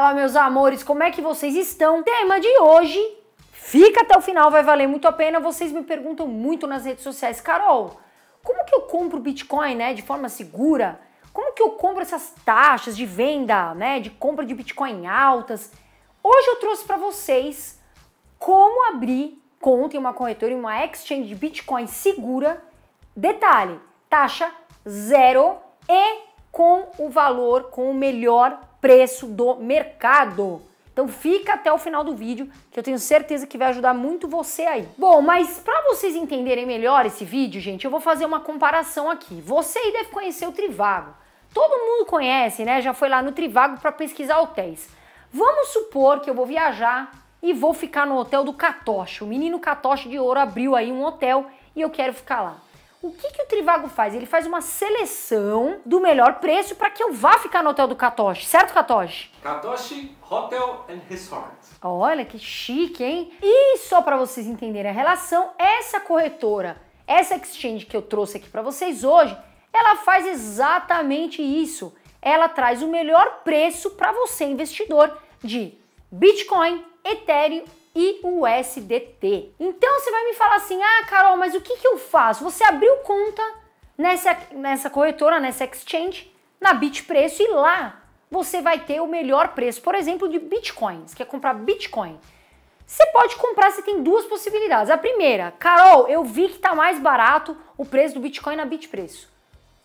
Fala, meus amores, como é que vocês estão? Tema de hoje, fica até o final, vai valer muito a pena. Vocês me perguntam muito nas redes sociais, Carol, como que eu compro Bitcoin, né, de forma segura? Como que eu compro essas taxas de venda, né, de compra de Bitcoin altas? Hoje eu trouxe para vocês como abrir conta em uma corretora, em uma exchange de Bitcoin segura. Detalhe, taxa zero e com o valor, com o melhor preço do mercado. Então fica até o final do vídeo, que eu tenho certeza que vai ajudar muito você aí. Bom, mas para vocês entenderem melhor esse vídeo, gente, eu vou fazer uma comparação aqui. Você aí deve conhecer o Trivago. Todo mundo conhece, né? Já foi lá no Trivago para pesquisar hotéis. Vamos supor que eu vou viajar e vou ficar no hotel do Catoche. O menino Catoche de Ouro abriu aí um hotel e eu quero ficar lá. O que, que o Trivago faz? Ele faz uma seleção do melhor preço para que eu vá ficar no hotel do Katoshi, certo, Katoshi? Katoshi Hotel and Resort. Olha que chique, hein? E só para vocês entenderem a relação, essa corretora, essa exchange que eu trouxe aqui para vocês hoje, ela faz exatamente isso. Ela traz o melhor preço para você, investidor, de Bitcoin, Ethereum e o SDT. Então você vai me falar assim: ah, Carol, mas o que, que eu faço? Você abriu conta nessa, nessa corretora, nessa exchange, na Bitpreço e lá você vai ter o melhor preço, por exemplo, de Bitcoin, Você quer comprar bitcoin. Você pode comprar, você tem duas possibilidades. A primeira, Carol, eu vi que está mais barato o preço do Bitcoin na Bitpreço.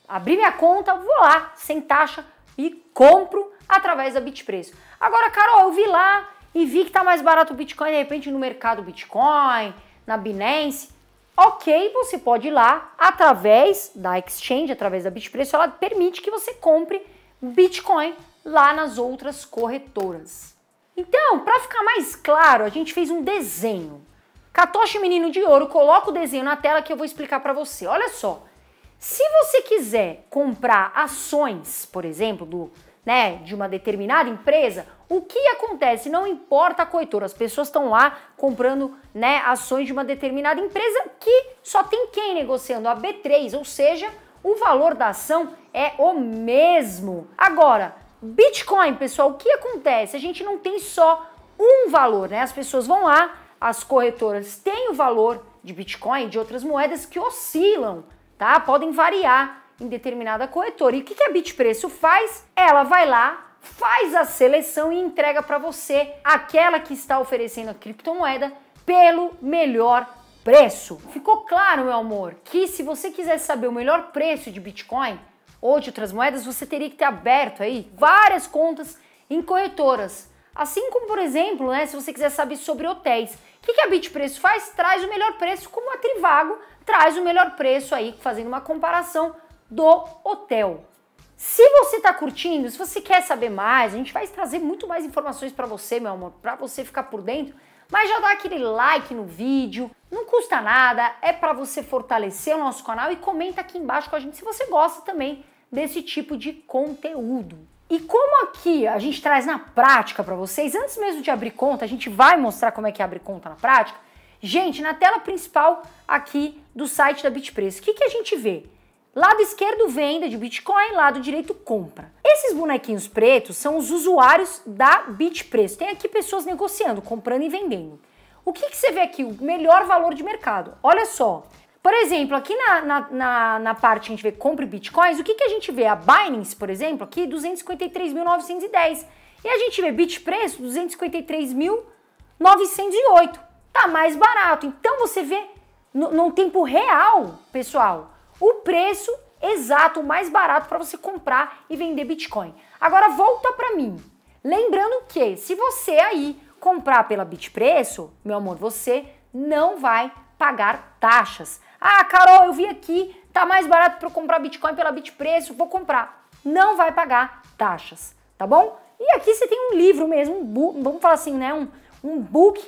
Abri minha conta, vou lá, sem taxa, e compro através da Bitpreço. Agora, Carol, eu vi lá e vi que está mais barato o Bitcoin, de repente, no mercado Bitcoin, na Binance, ok, você pode ir lá através da exchange, através da Bitpreço, ela permite que você compre Bitcoin lá nas outras corretoras. Então, para ficar mais claro, a gente fez um desenho. Catoche Menino de Ouro, coloca o desenho na tela que eu vou explicar para você. Olha só, se você quiser comprar ações, por exemplo, do, né, de uma determinada empresa o que acontece? Não importa a coitura, as pessoas estão lá comprando né, ações de uma determinada empresa que só tem quem negociando a B3, ou seja, o valor da ação é o mesmo. Agora, Bitcoin, pessoal, o que acontece? A gente não tem só um valor, né? As pessoas vão lá, as corretoras têm o valor de Bitcoin, e de outras moedas que oscilam, tá? Podem variar em determinada corretora. E o que a Bitpreço faz? Ela vai lá, faz a seleção e entrega para você aquela que está oferecendo a criptomoeda pelo melhor preço. Ficou claro, meu amor, que se você quiser saber o melhor preço de Bitcoin ou de outras moedas, você teria que ter aberto aí várias contas em corretoras. Assim como, por exemplo, né, se você quiser saber sobre hotéis, o que, que a Bitpreço faz? Traz o melhor preço, como a Trivago traz o melhor preço aí, fazendo uma comparação do hotel. Se você está curtindo, se você quer saber mais, a gente vai trazer muito mais informações para você, meu amor, para você ficar por dentro. Mas já dá aquele like no vídeo, não custa nada, é para você fortalecer o nosso canal e comenta aqui embaixo com a gente se você gosta também desse tipo de conteúdo. E como aqui a gente traz na prática para vocês, antes mesmo de abrir conta, a gente vai mostrar como é que é abre conta na prática. Gente, na tela principal aqui do site da Bitpreço, o que, que a gente vê? Lado esquerdo venda de Bitcoin, lado direito compra. Esses bonequinhos pretos são os usuários da Bitpreço. Tem aqui pessoas negociando, comprando e vendendo. O que, que você vê aqui? O melhor valor de mercado. Olha só. Por exemplo, aqui na, na, na, na parte que a gente vê compra bitcoins, o que, que a gente vê? A Binance, por exemplo, aqui 253.910. E a gente vê Bitpreço 253.908. Tá mais barato. Então você vê no, num tempo real, pessoal, o preço exato, o mais barato para você comprar e vender Bitcoin. Agora volta para mim. Lembrando que se você aí comprar pela Bitpreço, meu amor, você não vai pagar taxas. Ah, Carol, eu vi aqui, tá mais barato para comprar Bitcoin pela Bitpreço, vou comprar. Não vai pagar taxas, tá bom? E aqui você tem um livro mesmo, um book, vamos falar assim, né, um, um book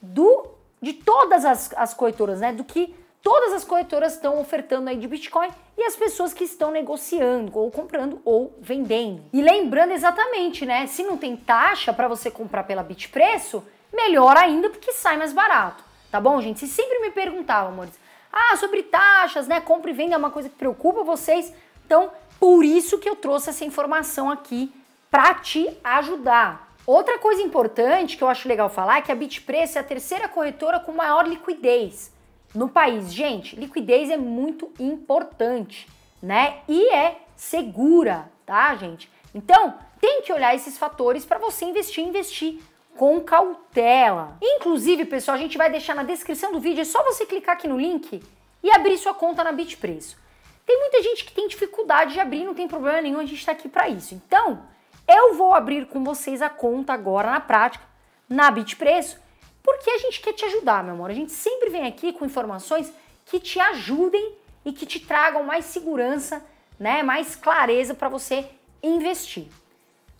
do de todas as, as né, do que Todas as corretoras estão ofertando aí de Bitcoin e as pessoas que estão negociando, ou comprando, ou vendendo. E lembrando exatamente, né? Se não tem taxa para você comprar pela Bitpreço, melhor ainda porque sai mais barato. Tá bom, gente? Se sempre me perguntavam, amores, ah, sobre taxas, né? Compra e venda é uma coisa que preocupa vocês. Então, por isso que eu trouxe essa informação aqui para te ajudar. Outra coisa importante que eu acho legal falar é que a Bitpreço é a terceira corretora com maior liquidez no país. Gente, liquidez é muito importante, né? E é segura, tá, gente? Então, tem que olhar esses fatores para você investir, investir com cautela. Inclusive, pessoal, a gente vai deixar na descrição do vídeo, é só você clicar aqui no link e abrir sua conta na Bitpreço. Tem muita gente que tem dificuldade de abrir, não tem problema nenhum, a gente está aqui para isso. Então, eu vou abrir com vocês a conta agora na prática, na Bitpreço, porque a gente quer te ajudar, meu amor. A gente sempre vem aqui com informações que te ajudem e que te tragam mais segurança, né, mais clareza para você investir.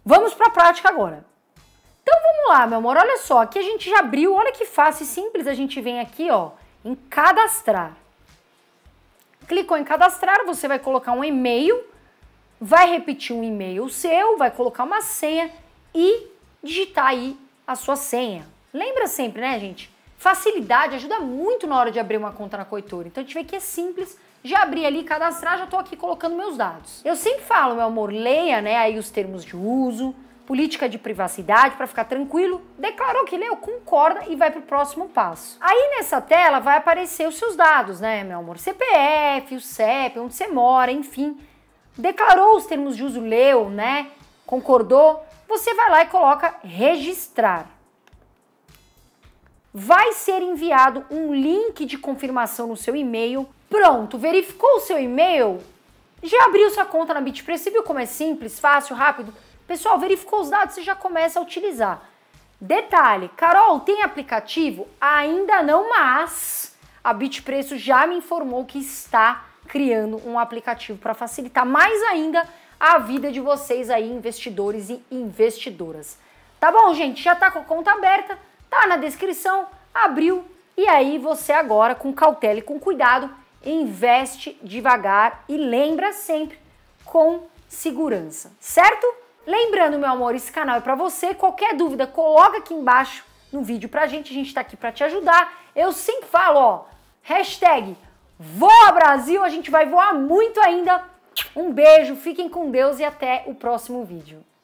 Vamos para a prática agora. Então vamos lá, meu amor. Olha só, aqui a gente já abriu. Olha que fácil e simples. A gente vem aqui, ó, em cadastrar. Clicou em cadastrar, você vai colocar um e-mail, vai repetir um e-mail seu, vai colocar uma senha e digitar aí a sua senha. Lembra sempre, né, gente? Facilidade ajuda muito na hora de abrir uma conta na Coitura. Então a gente vê que é simples já abri ali, cadastrar, já estou aqui colocando meus dados. Eu sempre falo, meu amor, leia né, aí os termos de uso, política de privacidade para ficar tranquilo. Declarou que leu, concorda e vai para o próximo passo. Aí nessa tela vai aparecer os seus dados, né, meu amor? CPF, o CEP, onde você mora, enfim. Declarou os termos de uso, leu, né? Concordou? Você vai lá e coloca registrar vai ser enviado um link de confirmação no seu e-mail. Pronto, verificou o seu e-mail? Já abriu sua conta na Bitpress? Você viu como é simples, fácil, rápido? Pessoal, verificou os dados, você já começa a utilizar. Detalhe, Carol, tem aplicativo? Ainda não, mas a Bitpreço já me informou que está criando um aplicativo para facilitar mais ainda a vida de vocês aí, investidores e investidoras. Tá bom, gente? Já está com a conta aberta? tá na descrição, abriu e aí você agora com cautela e com cuidado investe devagar e lembra sempre com segurança, certo? Lembrando, meu amor, esse canal é para você. Qualquer dúvida, coloca aqui embaixo no vídeo pra gente, a gente tá aqui para te ajudar. Eu sempre falo, ó, hashtag Voa Brasil, a gente vai voar muito ainda. Um beijo, fiquem com Deus e até o próximo vídeo.